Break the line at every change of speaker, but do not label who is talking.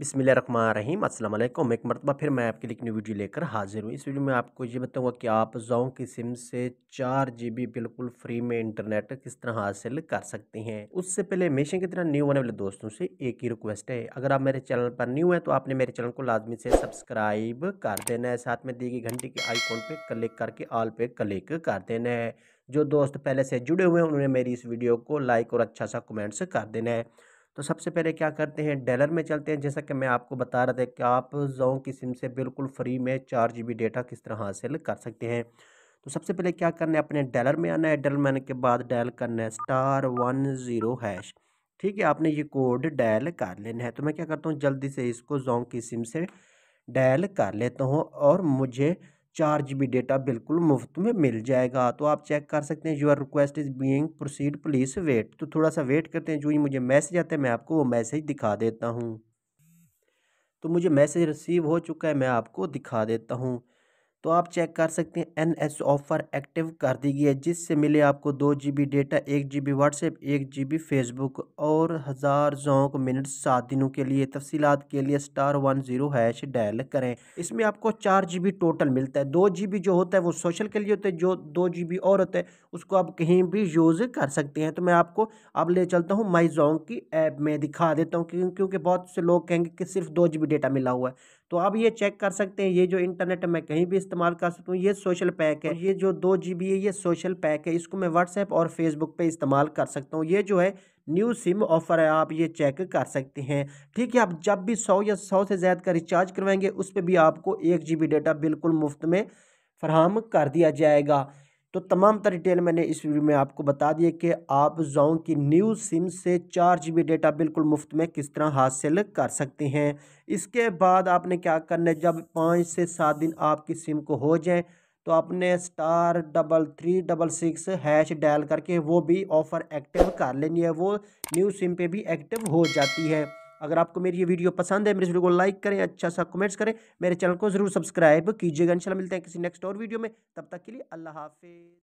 बिसमिल रहीम अस्सलाम वालेकुम एक मरतबा फिर मैं आपके लिए एक न्यू वीडियो लेकर हाजिर हूँ इस वीडियो में आपको ये बताऊँगा कि आप जाओ की सिम से चार जी बी बिल्कुल फ्री में इंटरनेट किस तरह हासिल कर सकते हैं उससे पहले हमेशा की तरह न्यू होने वाले दोस्तों से एक ही रिक्वेस्ट है अगर आप मेरे चैनल पर न्यू हैं तो आपने मेरे चैनल को लाजमी से सब्सक्राइब कर देना है साथ में दी गई घंटी के आईकॉन पर क्लिक करके ऑल पे क्लिक कर देना है जो दोस्त पहले से जुड़े हुए हैं उन्होंने मेरी इस वीडियो को लाइक और अच्छा सा कमेंट्स कर देना है तो सबसे पहले क्या करते हैं डैलर में चलते हैं जैसा कि मैं आपको बता रहा था कि आप जों की सिम से बिल्कुल फ्री में चार जी बी डेटा किस तरह हासिल कर सकते हैं तो सबसे पहले क्या करना है अपने डैलर में आना है डेलर में आने के बाद डायल करना है स्टार वन ज़ीरो हैश ठीक है आपने ये कोड डायल कर लेना है तो मैं क्या करता हूँ जल्दी से इसको जोंग की सिम से डायल कर लेता हूँ और मुझे चार जी बी डेटा बिल्कुल मुफ्त में मिल जाएगा तो आप चेक कर सकते हैं your request is being proceed please wait तो थोड़ा सा वेट करते हैं जो ही मुझे मैसेज आता है मैं आपको वो मैसेज दिखा देता हूँ तो मुझे मैसेज रिसीव हो चुका है मैं आपको दिखा देता हूँ तो आप चेक कर सकते हैं एन एस ऑफ़र एक्टिव कर दी गई है जिससे मिले आपको दो जी बी डेटा एक जी बी व्हाट्सएप एक जी बी फेसबुक और हज़ार जोंक मिनट सात दिनों के लिए तफसीलात के लिए star one zero hash dial करें इसमें आपको चार जी बी टोटल मिलता है दो जी बी जो होता है वो सोशल के लिए होता है जो दो जी बी और होता है उसको आप कहीं भी यूज़ कर सकते हैं तो मैं आपको अब ले चलता हूँ माई जोंक की ऐप में दिखा देता हूँ क्योंकि बहुत से लोग कहेंगे कि सिर्फ दो जी बी डेटा मिला हुआ है तो आप ये चेक कर सकते हैं ये जो इंटरनेट है मैं कहीं भी इस्तेमाल कर सकता हूँ ये सोशल पैक है ये जो दो जी है ये सोशल पैक है इसको मैं व्हाट्सएप और फेसबुक पे इस्तेमाल कर सकता हूँ ये जो है न्यू सिम ऑफर है आप ये चेक कर सकते हैं ठीक है आप जब भी सौ या सौ से ज़्यादा का रिचार्ज करवाएंगे उस पर भी आपको एक जी बी डेटा बिल्कुल मुफ्त में फराहम कर दिया जाएगा तो तमाम तरह डिटेल मैंने इस वीडियो में आपको बता दिए कि आप जोंग की न्यू सिम से चार जी बी डेटा बिल्कुल मुफ्त में किस तरह हासिल कर सकते हैं इसके बाद आपने क्या करना है जब पाँच से सात दिन आपकी सिम को हो जाए तो आपने star double three double six hash dial करके वो भी ऑफ़र एक्टिव कर लेनी है वो न्यू सिम पे भी एक्टिव हो जाती है अगर आपको मेरी ये वीडियो पसंद है मेरे वीडियो को लाइक करें अच्छा सा कमेंट्स करें मेरे चैनल को जरूर सब्सक्राइब कीजिएगा इंशाल्लाह मिलते हैं किसी नेक्स्ट और वीडियो में तब तक के लिए अल्लाह हाफिज़